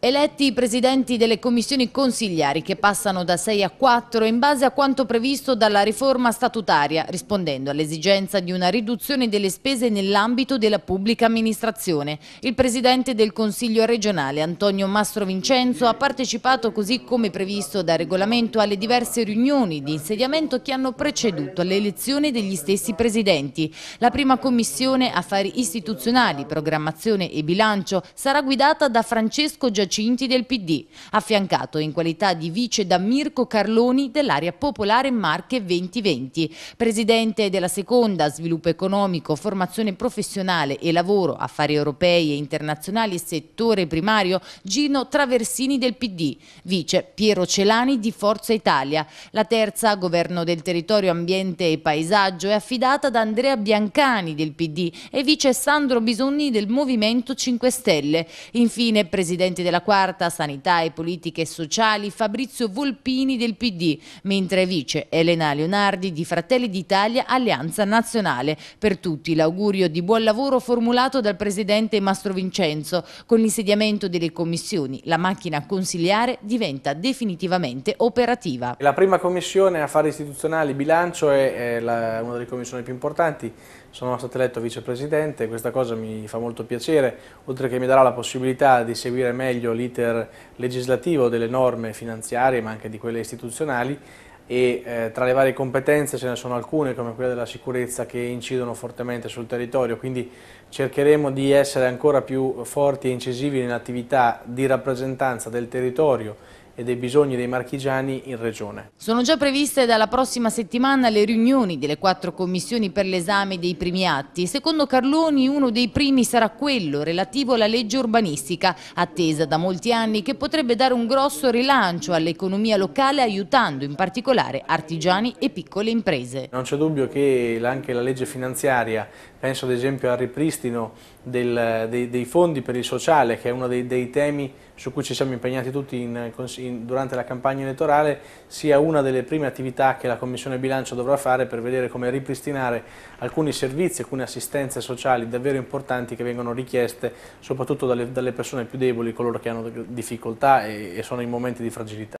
Eletti i presidenti delle commissioni consigliari che passano da 6 a 4 in base a quanto previsto dalla riforma statutaria, rispondendo all'esigenza di una riduzione delle spese nell'ambito della pubblica amministrazione. Il presidente del Consiglio regionale, Antonio Mastro Vincenzo, ha partecipato così come previsto dal regolamento alle diverse riunioni di insediamento che hanno preceduto l'elezione degli stessi presidenti. La prima commissione affari istituzionali, programmazione e bilancio sarà guidata da Francesco Giacinto Cinti del PD, affiancato in qualità di vice da Mirko Carloni dell'area popolare Marche 2020, presidente della seconda sviluppo economico, formazione professionale e lavoro, affari europei e internazionali e settore primario Gino Traversini del PD, vice Piero Celani di Forza Italia. La terza, governo del territorio, ambiente e paesaggio, è affidata da Andrea Biancani del PD e vice Sandro Bisogni del Movimento 5 Stelle. Infine, presidente della della quarta sanità e politiche sociali Fabrizio Volpini del PD, mentre vice Elena Leonardi di Fratelli d'Italia Alleanza Nazionale. Per tutti l'augurio di buon lavoro formulato dal presidente Mastro Vincenzo. Con l'insediamento delle commissioni la macchina consiliare diventa definitivamente operativa. La prima commissione affari istituzionali bilancio è, è la, una delle commissioni più importanti sono stato eletto vicepresidente, questa cosa mi fa molto piacere, oltre che mi darà la possibilità di seguire meglio meglio l'iter legislativo delle norme finanziarie ma anche di quelle istituzionali e eh, tra le varie competenze ce ne sono alcune come quella della sicurezza che incidono fortemente sul territorio, quindi cercheremo di essere ancora più forti e incisivi nell'attività di rappresentanza del territorio e dei bisogni dei marchigiani in regione. Sono già previste dalla prossima settimana le riunioni delle quattro commissioni per l'esame dei primi atti. Secondo Carloni uno dei primi sarà quello relativo alla legge urbanistica, attesa da molti anni che potrebbe dare un grosso rilancio all'economia locale aiutando in particolare artigiani e piccole imprese. Non c'è dubbio che anche la legge finanziaria, penso ad esempio al ripristino del, dei, dei, fondi per il sociale che è uno dei, dei, temi su cui ci siamo impegnati tutti in, in in, durante la campagna elettorale sia una delle prime attività che la Commissione Bilancio dovrà fare per vedere come ripristinare alcuni servizi, alcune assistenze sociali davvero importanti che vengono richieste soprattutto dalle, dalle persone più deboli, coloro che hanno difficoltà e, e sono in momenti di fragilità.